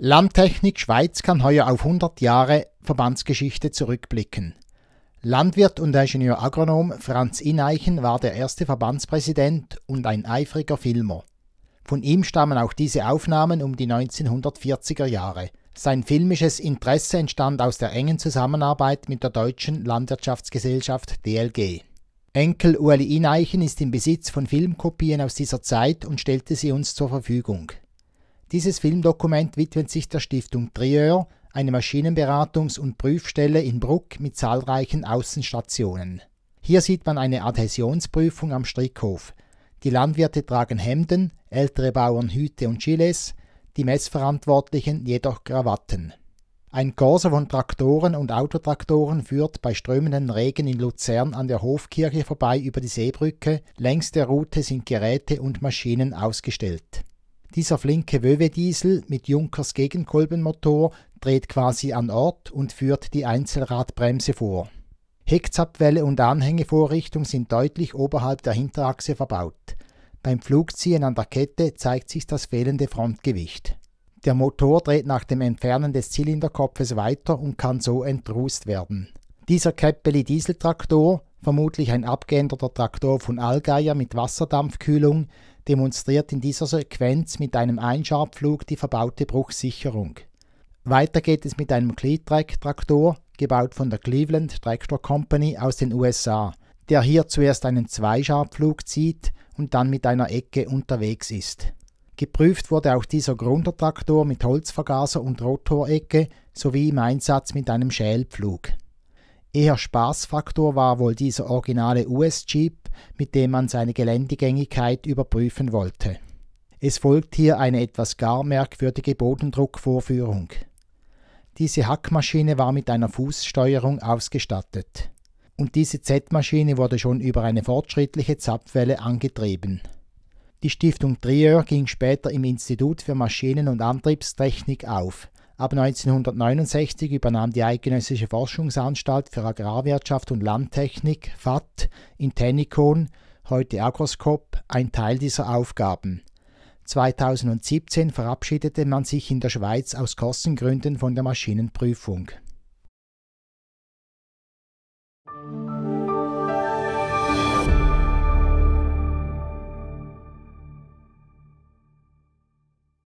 Landtechnik Schweiz kann heuer auf 100 Jahre Verbandsgeschichte zurückblicken. Landwirt und Ingenieur-Agronom Franz Ineichen war der erste Verbandspräsident und ein eifriger Filmer. Von ihm stammen auch diese Aufnahmen um die 1940er Jahre. Sein filmisches Interesse entstand aus der engen Zusammenarbeit mit der Deutschen Landwirtschaftsgesellschaft DLG. Enkel Ueli Ineichen ist im Besitz von Filmkopien aus dieser Zeit und stellte sie uns zur Verfügung. Dieses Filmdokument widmet sich der Stiftung Trieur, eine Maschinenberatungs- und Prüfstelle in Bruck mit zahlreichen Außenstationen. Hier sieht man eine Adhäsionsprüfung am Strickhof. Die Landwirte tragen Hemden, ältere Bauern Hüte und Gilets, die Messverantwortlichen jedoch Krawatten. Ein Korso von Traktoren und Autotraktoren führt bei strömenden Regen in Luzern an der Hofkirche vorbei über die Seebrücke. Längs der Route sind Geräte und Maschinen ausgestellt. Dieser flinke Wöwe-Diesel mit Junkers Gegenkolbenmotor dreht quasi an Ort und führt die Einzelradbremse vor. Heckzapfwelle und Anhängevorrichtung sind deutlich oberhalb der Hinterachse verbaut. Beim Flugziehen an der Kette zeigt sich das fehlende Frontgewicht. Der Motor dreht nach dem Entfernen des Zylinderkopfes weiter und kann so entrust werden. Dieser Käppeli Dieseltraktor, vermutlich ein abgeänderter Traktor von Allgeier mit Wasserdampfkühlung, demonstriert in dieser Sequenz mit einem Einscharpflug die verbaute Bruchsicherung. Weiter geht es mit einem cleat traktor gebaut von der Cleveland Tractor Company aus den USA, der hier zuerst einen Zweischarpflug zieht und dann mit einer Ecke unterwegs ist. Geprüft wurde auch dieser Grundertraktor mit Holzvergaser und Rotorecke sowie im Einsatz mit einem Schälpflug. Eher Spaßfaktor war wohl dieser originale US-Jeep, mit dem man seine Geländegängigkeit überprüfen wollte. Es folgt hier eine etwas gar merkwürdige Bodendruckvorführung. Diese Hackmaschine war mit einer Fußsteuerung ausgestattet. Und diese Z-Maschine wurde schon über eine fortschrittliche Zapfwelle angetrieben. Die Stiftung Trier ging später im Institut für Maschinen- und Antriebstechnik auf. Ab 1969 übernahm die Eidgenössische Forschungsanstalt für Agrarwirtschaft und Landtechnik, FAT, in Tennikon, heute Agroskop, ein Teil dieser Aufgaben. 2017 verabschiedete man sich in der Schweiz aus Kostengründen von der Maschinenprüfung.